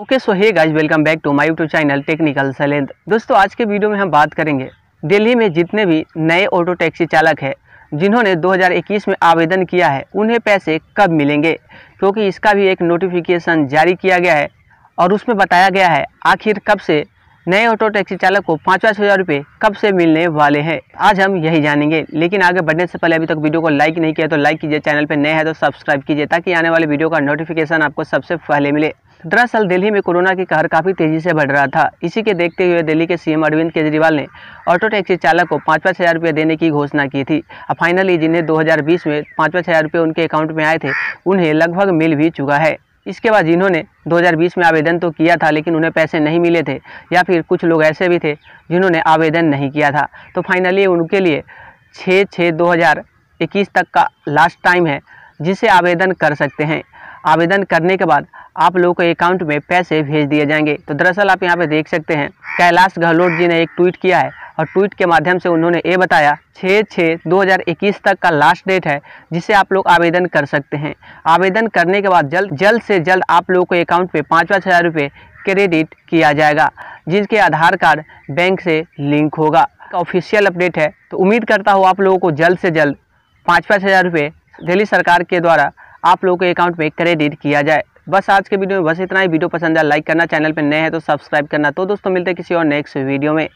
okay so hey guys welcome back to my YouTube channel technical सैलेंद दोस्तों आज के वीडियो में हम बात करेंगे दिल्ली में जितने भी नए ऑटो टैक्सी चालक हैं जिन्होंने 2021 में आवेदन किया है उन्हें पैसे कब मिलेंगे क्योंकि इसका भी एक नोटिफिकेशन जारी किया गया है और उसमें बताया गया है आखिर कब से नए ऑटो टैक्सी चालक को पाँच पाँच हज़ार रुपये कब से मिलने वाले हैं आज हम यही जानेंगे लेकिन आगे बढ़ने से पहले अभी तक वीडियो को लाइक नहीं किया तो लाइक कीजिए चैनल पर नए हैं तो सब्सक्राइब कीजिए ताकि आने वाले वीडियो का नोटिफिकेशन आपको सबसे पहले मिले दरअसल दिल्ली में कोरोना की कहर काफ़ी तेज़ी से बढ़ रहा था इसी के देखते हुए दिल्ली के सीएम अरविंद केजरीवाल ने ऑटो टैक्सी चालक को पाँच पाँच हज़ार रुपये देने की घोषणा की थी अब फाइनली जिन्हें 2020 में पाँच पाँच हज़ार रुपये उनके अकाउंट में आए थे उन्हें लगभग मिल भी चुका है इसके बाद जिन्होंने 2020 में आवेदन तो किया था लेकिन उन्हें पैसे नहीं मिले थे या फिर कुछ लोग ऐसे भी थे जिन्होंने आवेदन नहीं किया था तो फाइनली उनके लिए छः छः दो हज़ार इक्कीस तक का लास्ट टाइम है जिसे आवेदन कर सकते हैं आवेदन करने के बाद आप लोगों के अकाउंट में पैसे भेज दिए जाएंगे तो दरअसल आप यहाँ पे देख सकते हैं कैलाश गहलोत जी ने एक ट्वीट किया है और ट्वीट के माध्यम से उन्होंने ये बताया छः छः 2021 तक का लास्ट डेट है जिसे आप लोग आवेदन कर सकते हैं आवेदन करने के बाद जल्द जल्द से जल्द आप लोगों के अकाउंट पे पाँच पाँच हज़ार रुपये क्रेडिट किया जाएगा जिसके आधार कार्ड बैंक से लिंक होगा ऑफिशियल अपडेट है तो उम्मीद करता हूँ आप लोगों को जल्द से जल्द पाँच पाँच हज़ार रुपये दिल्ली सरकार के द्वारा आप लोगों के अकाउंट में क्रेडिट किया जाए बस आज के वीडियो में बस इतना ही वीडियो पसंद है लाइक करना चैनल पर नए हैं तो सब्सक्राइब करना तो दोस्तों मिलते हैं किसी और नेक्स्ट वीडियो में